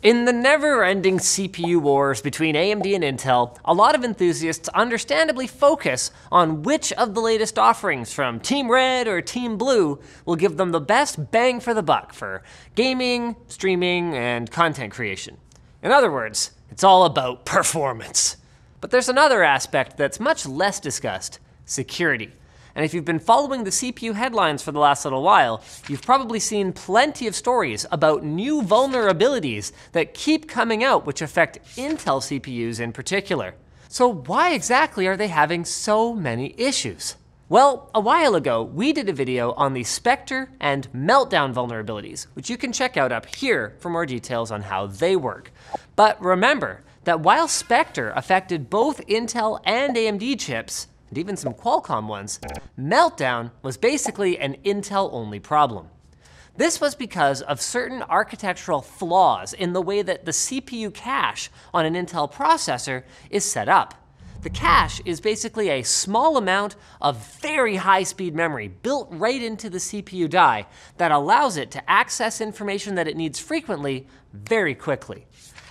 In the never-ending CPU wars between AMD and Intel, a lot of enthusiasts understandably focus on which of the latest offerings from Team Red or Team Blue will give them the best bang for the buck for gaming, streaming, and content creation. In other words, it's all about performance. But there's another aspect that's much less discussed, security. And if you've been following the CPU headlines for the last little while, you've probably seen plenty of stories about new vulnerabilities that keep coming out which affect Intel CPUs in particular. So why exactly are they having so many issues? Well, a while ago, we did a video on the Spectre and Meltdown vulnerabilities, which you can check out up here for more details on how they work. But remember that while Spectre affected both Intel and AMD chips, and even some Qualcomm ones, Meltdown was basically an Intel-only problem. This was because of certain architectural flaws in the way that the CPU cache on an Intel processor is set up. The cache is basically a small amount of very high-speed memory built right into the CPU die that allows it to access information that it needs frequently very quickly.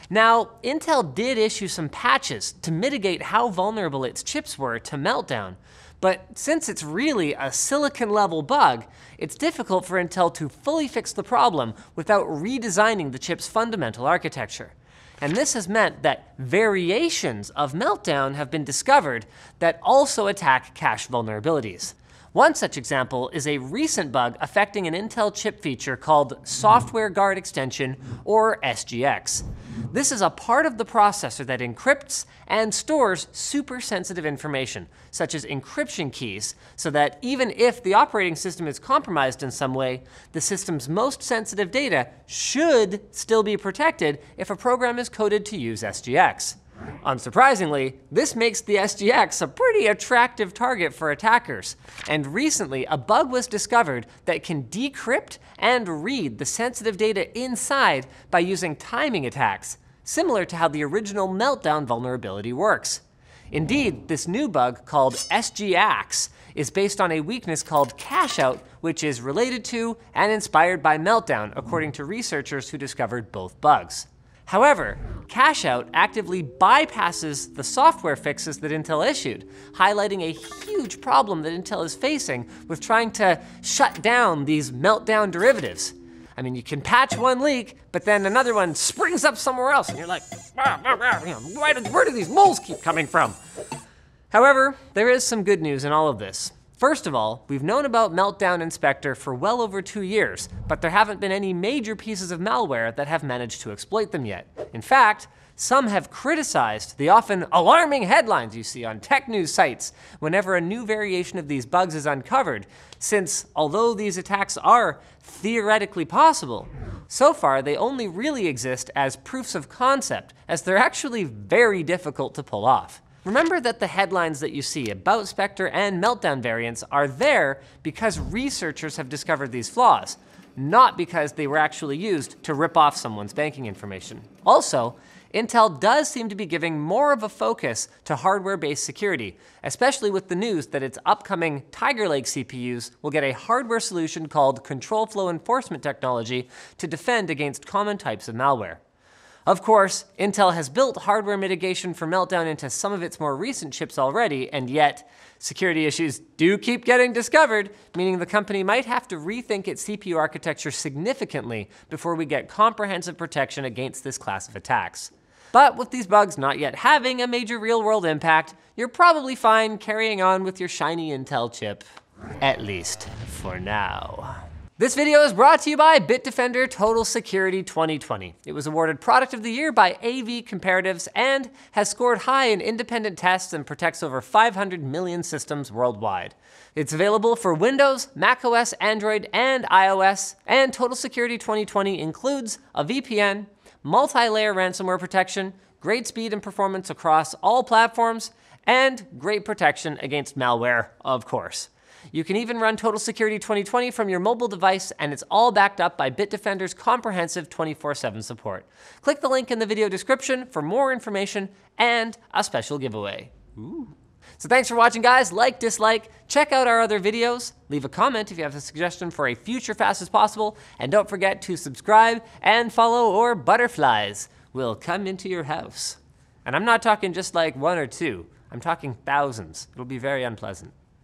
Now, Intel did issue some patches to mitigate how vulnerable its chips were to Meltdown, but since it's really a silicon level bug, it's difficult for Intel to fully fix the problem without redesigning the chip's fundamental architecture. And this has meant that variations of Meltdown have been discovered that also attack cache vulnerabilities. One such example is a recent bug affecting an Intel chip feature called Software Guard Extension, or SGX. This is a part of the processor that encrypts and stores super sensitive information, such as encryption keys, so that even if the operating system is compromised in some way, the system's most sensitive data should still be protected if a program is coded to use SGX. Unsurprisingly, this makes the SGX a pretty attractive target for attackers, and recently a bug was discovered that can decrypt and read the sensitive data inside by using timing attacks, similar to how the original Meltdown vulnerability works. Indeed, this new bug called SGX is based on a weakness called Cashout, which is related to and inspired by Meltdown, according to researchers who discovered both bugs. However, Cash Out actively bypasses the software fixes that Intel issued, highlighting a huge problem that Intel is facing with trying to shut down these meltdown derivatives. I mean, you can patch one leak, but then another one springs up somewhere else, and you're like, where do these moles keep coming from? However, there is some good news in all of this. First of all, we've known about Meltdown Inspector for well over two years, but there haven't been any major pieces of malware that have managed to exploit them yet. In fact, some have criticized the often alarming headlines you see on tech news sites whenever a new variation of these bugs is uncovered, since although these attacks are theoretically possible, so far they only really exist as proofs of concept, as they're actually very difficult to pull off. Remember that the headlines that you see about Spectre and Meltdown variants are there because researchers have discovered these flaws, not because they were actually used to rip off someone's banking information. Also, Intel does seem to be giving more of a focus to hardware-based security, especially with the news that its upcoming Tiger Lake CPUs will get a hardware solution called Control Flow Enforcement Technology to defend against common types of malware. Of course, Intel has built hardware mitigation for Meltdown into some of its more recent chips already, and yet security issues do keep getting discovered, meaning the company might have to rethink its CPU architecture significantly before we get comprehensive protection against this class of attacks. But with these bugs not yet having a major real-world impact, you're probably fine carrying on with your shiny Intel chip. At least for now. This video is brought to you by Bitdefender Total Security 2020. It was awarded Product of the Year by AV Comparatives and has scored high in independent tests and protects over 500 million systems worldwide. It's available for Windows, macOS, Android, and iOS, and Total Security 2020 includes a VPN, multi-layer ransomware protection, great speed and performance across all platforms, and great protection against malware, of course. You can even run Total Security 2020 from your mobile device, and it's all backed up by Bitdefender's comprehensive 24-7 support. Click the link in the video description for more information and a special giveaway. Ooh. So thanks for watching guys, like, dislike, check out our other videos, leave a comment if you have a suggestion for a future Fast as Possible, and don't forget to subscribe and follow or butterflies will come into your house. And I'm not talking just like one or two, I'm talking thousands. It'll be very unpleasant.